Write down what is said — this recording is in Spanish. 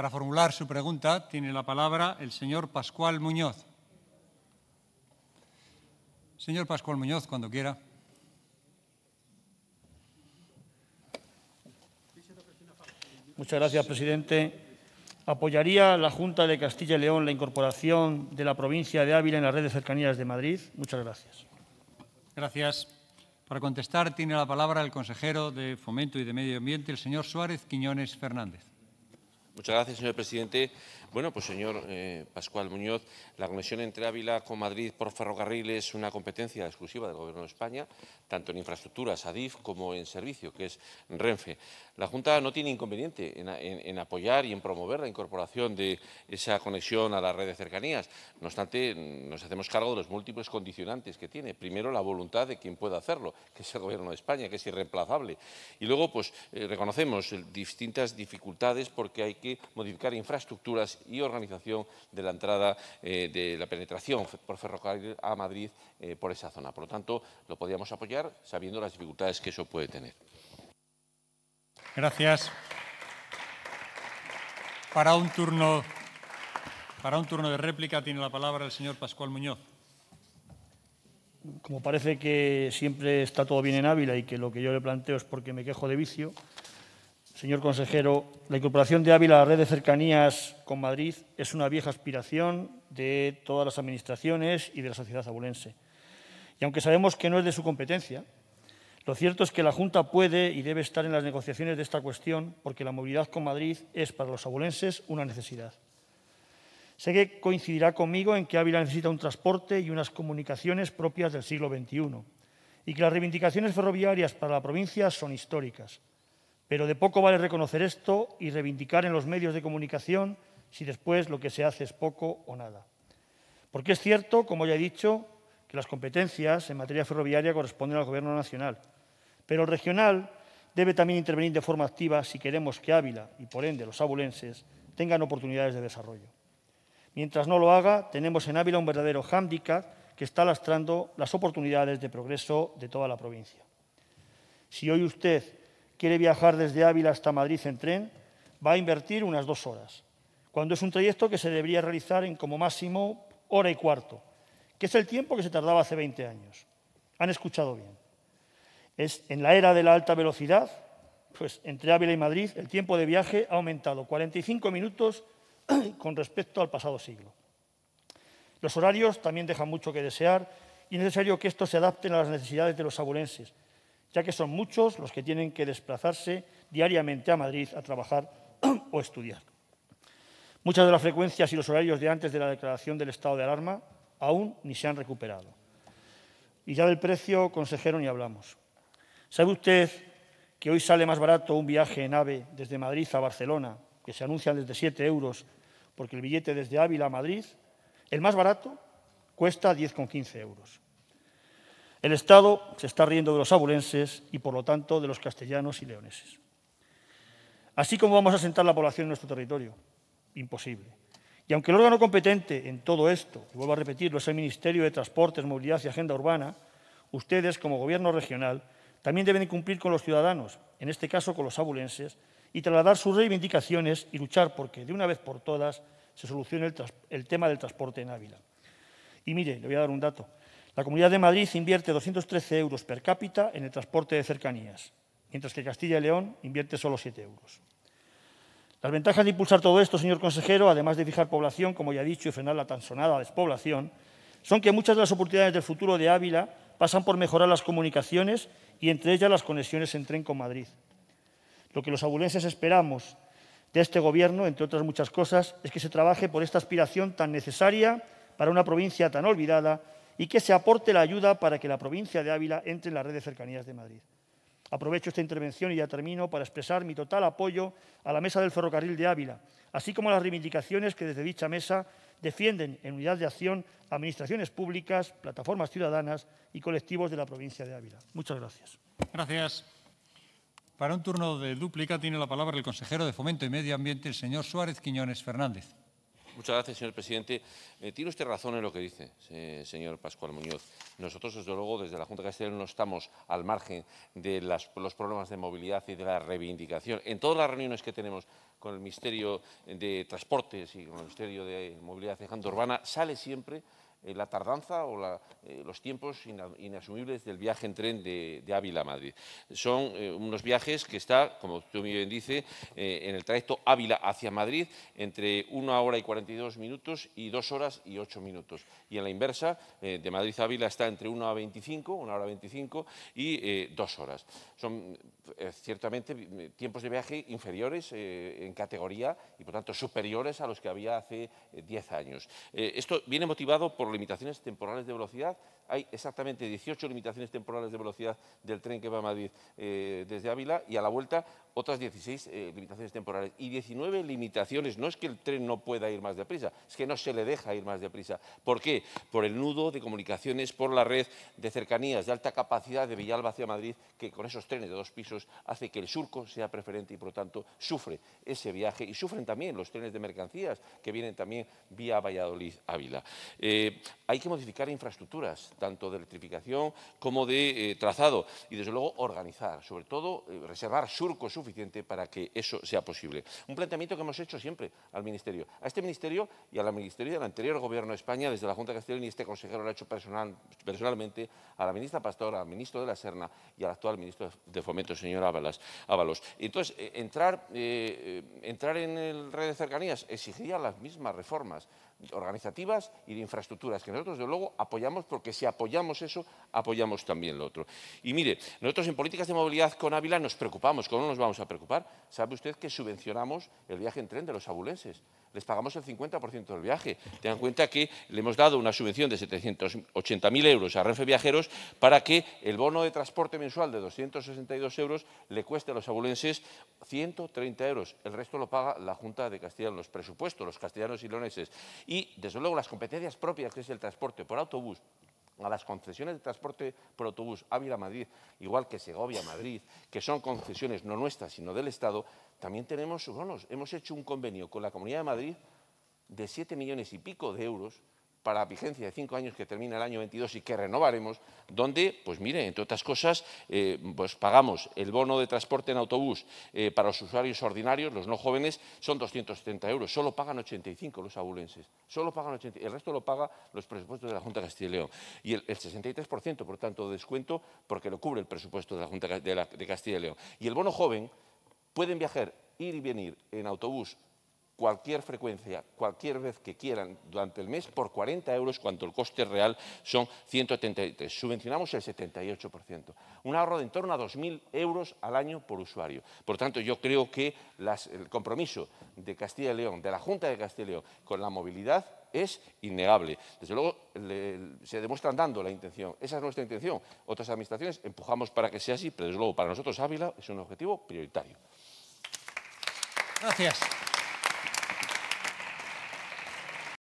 Para formular su pregunta tiene la palabra el señor Pascual Muñoz. Señor Pascual Muñoz, cuando quiera. Muchas gracias, presidente. ¿Apoyaría la Junta de Castilla y León la incorporación de la provincia de Ávila en las redes cercanías de Madrid? Muchas gracias. Gracias. Para contestar tiene la palabra el consejero de Fomento y de Medio Ambiente, el señor Suárez Quiñones Fernández. Muchas gracias, señor presidente. Bueno, pues señor eh, Pascual Muñoz, la conexión entre Ávila con Madrid por ferrocarril es una competencia exclusiva del Gobierno de España, tanto en infraestructuras, ADIF, como en servicio, que es Renfe. La Junta no tiene inconveniente en, apoyar y en promover la incorporación de esa conexión a la red de cercanías. No obstante, nos hacemos cargo de los múltiples condicionantes que tiene. Primero, la voluntad de quien pueda hacerlo, que es el Gobierno de España, que es irreemplazable. Y luego, pues, eh, reconocemos distintas dificultades porque hay que modificar infraestructuras y organización de la entrada eh, de la penetración por ferrocarril a Madrid eh, por esa zona. Por lo tanto, lo podríamos apoyar sabiendo las dificultades que eso puede tener. Gracias. Para un turno, para un turno de réplica tiene la palabra el señor Pascual Muñoz como parece que siempre está todo bien en Ávila y que lo que yo le planteo es porque me quejo de vicio, Señor consejero, la incorporación de Ávila a la red de cercanías con Madrid es una vieja aspiración de todas las administraciones y de la sociedad abulense. Y aunque sabemos que no es de su competencia, lo cierto es que la Junta puede y debe estar en las negociaciones de esta cuestión porque la movilidad con Madrid es para los abulenses una necesidad. Sé que coincidirá conmigo en que Ávila necesita un transporte y unas comunicaciones propias del siglo XXI y que las reivindicaciones ferroviarias para la provincia son históricas. Pero de poco vale reconocer esto y reivindicar en los medios de comunicación si después lo que se hace es poco o nada. Porque es cierto, como ya he dicho, que las competencias en materia ferroviaria corresponden al Gobierno Nacional, pero el regional debe también intervenir de forma activa si queremos que Ávila y por ende los abulenses tengan oportunidades de desarrollo. Mientras no lo haga, tenemos en Ávila un verdadero hándicap que está lastrando las oportunidades de progreso de toda la provincia. Si hoy usted quiere viajar desde Ávila hasta Madrid en tren, va a invertir unas dos horas, cuando es un trayecto que se debería realizar en como máximo hora y cuarto, que es el tiempo que se tardaba hace 20 años. Han escuchado bien. Es en la era de la alta velocidad, pues entre Ávila y Madrid el tiempo de viaje ha aumentado 45 minutos con respecto al pasado siglo. Los horarios también dejan mucho que desear y es necesario que esto se adapten a las necesidades de los abulenses, ya que son muchos los que tienen que desplazarse diariamente a Madrid a trabajar o estudiar. Muchas de las frecuencias y los horarios de antes de la declaración del estado de alarma aún ni se han recuperado. Y ya del precio, consejero, ni hablamos. ¿Sabe usted que hoy sale más barato un viaje en AVE desde Madrid a Barcelona, que se anuncia desde 7 euros, porque el billete desde Ávila a Madrid, el más barato, cuesta 10,15 euros? El Estado se está riendo de los abulenses y, por lo tanto, de los castellanos y leoneses. Así como vamos a asentar la población en nuestro territorio, imposible. Y aunque el órgano competente en todo esto, y vuelvo a repetirlo, es el Ministerio de Transportes, Movilidad y Agenda Urbana, ustedes, como gobierno regional, también deben cumplir con los ciudadanos, en este caso con los abulenses, y trasladar sus reivindicaciones y luchar porque, de una vez por todas, se solucione el tema del transporte en Ávila. Y mire, le voy a dar un dato. La Comunidad de Madrid invierte 213 euros per cápita en el transporte de cercanías, mientras que Castilla y León invierte solo 7 euros. Las ventajas de impulsar todo esto, señor consejero, además de fijar población, como ya he dicho, y frenar la tan sonada despoblación, son que muchas de las oportunidades del futuro de Ávila pasan por mejorar las comunicaciones y entre ellas las conexiones en tren con Madrid. Lo que los abulenses esperamos de este Gobierno, entre otras muchas cosas, es que se trabaje por esta aspiración tan necesaria para una provincia tan olvidada y que se aporte la ayuda para que la provincia de Ávila entre en la red de cercanías de Madrid. Aprovecho esta intervención y ya termino para expresar mi total apoyo a la Mesa del Ferrocarril de Ávila, así como a las reivindicaciones que desde dicha mesa defienden en unidad de acción administraciones públicas, plataformas ciudadanas y colectivos de la provincia de Ávila. Muchas gracias. Gracias. Para un turno de dúplica tiene la palabra el consejero de Fomento y Medio Ambiente, el señor Suárez Quiñones Fernández. Muchas gracias, señor presidente. Eh, tiene usted razón en lo que dice, señor Pascual Muñoz. Nosotros, desde luego, desde la Junta Castellón, no estamos al margen de los problemas de movilidad y de la reivindicación. En todas las reuniones que tenemos con el Ministerio de Transportes y con el Ministerio de Movilidad y Urbana, sale siempre eh, la tardanza o eh, los tiempos inasumibles del viaje en tren de, Ávila a Madrid. Son eh, unos viajes que están, como tú bien dice, en el trayecto Ávila hacia Madrid entre una hora y 42 minutos y dos horas y ocho minutos. Y en la inversa, de Madrid a Ávila está entre 1 hora 25, una hora 25 y dos horas. Son eh, ciertamente tiempos de viaje inferiores eh, en categoría y por tanto superiores a los que había hace 10 eh, años. esto viene motivado por limitaciones temporales de velocidad hay exactamente 18 limitaciones temporales de velocidad del tren que va a Madrid eh, desde Ávila y a la vuelta otras 16 eh, limitaciones temporales y 19 limitaciones. No es que el tren no pueda ir más deprisa, es que no se le deja ir más deprisa. ¿Por qué? Por el nudo de comunicaciones, por la red de cercanías de alta capacidad de Villalba hacia Madrid, que con esos trenes de dos pisos hace que el surco sea preferente y por lo tanto sufre ese viaje y sufren también los trenes de mercancías que vienen también vía Valladolid-Ávila. Eh, hay que modificar infraestructuras tanto de electrificación como de eh, trazado. Y desde luego organizar, sobre todo eh, reservar surco suficiente para que eso sea posible. Un planteamiento que hemos hecho siempre al Ministerio, a este Ministerio y la Ministerio del anterior Gobierno de España, desde la Junta de Castellón y este consejero lo ha hecho personalmente a la ministra Pastora, al ministro de la Serna y al actual ministro de Fomento, señor Ábalos. Entonces, eh, entrar, entrar en el red de cercanías exigiría las mismas reformas organizativas y de infraestructuras, que nosotros, desde luego, apoyamos, porque si apoyamos eso, apoyamos también lo otro. Y mire, nosotros en políticas de movilidad con Ávila nos preocupamos, ¿cómo nos vamos a preocupar? Sabe usted que subvencionamos el viaje en tren de los abulenses les pagamos el 50% del viaje. Tengan en cuenta que le hemos dado una subvención de 780.000 euros a Renfe Viajeros para que el bono de transporte mensual de 262 euros le cueste a los abulenses 130 euros. El resto lo paga la Junta de Castilla los presupuestos, los castellanos y leoneses. Y, desde luego, las competencias propias, que es el transporte por autobús, a las concesiones de transporte por autobús Ávila-Madrid, igual que Segovia-Madrid, que son concesiones no nuestras, sino del Estado, también tenemos bonos. Hemos hecho un convenio con la Comunidad de Madrid de siete millones y pico de euros para vigencia de cinco años que termina el año 22 y que renovaremos, donde, pues mire, entre otras cosas, eh, pues pagamos el bono de transporte en autobús eh, para los usuarios ordinarios, los no jóvenes, son 270 euros, solo pagan 85 los abulenses, solo pagan 80, el resto lo paga los presupuestos de la Junta de Castilla y León. Y el, 63%, por tanto, de descuento, porque lo cubre el presupuesto de la Junta de, de Castilla y León. Y el bono joven, pueden viajar, ir y venir en autobús cualquier frecuencia, cualquier vez que quieran durante el mes por 40 euros cuando el coste real son 173, Subvencionamos el 78%. Un ahorro de en torno a 2.000 euros al año por usuario. Por tanto, yo creo que el compromiso de Castilla y León, de la Junta de Castilla y León con la movilidad es innegable. Desde luego, se demuestra dando la intención. Esa es nuestra intención. Otras administraciones empujamos para que sea así, pero desde luego para nosotros Ávila es un objetivo prioritario. Gracias.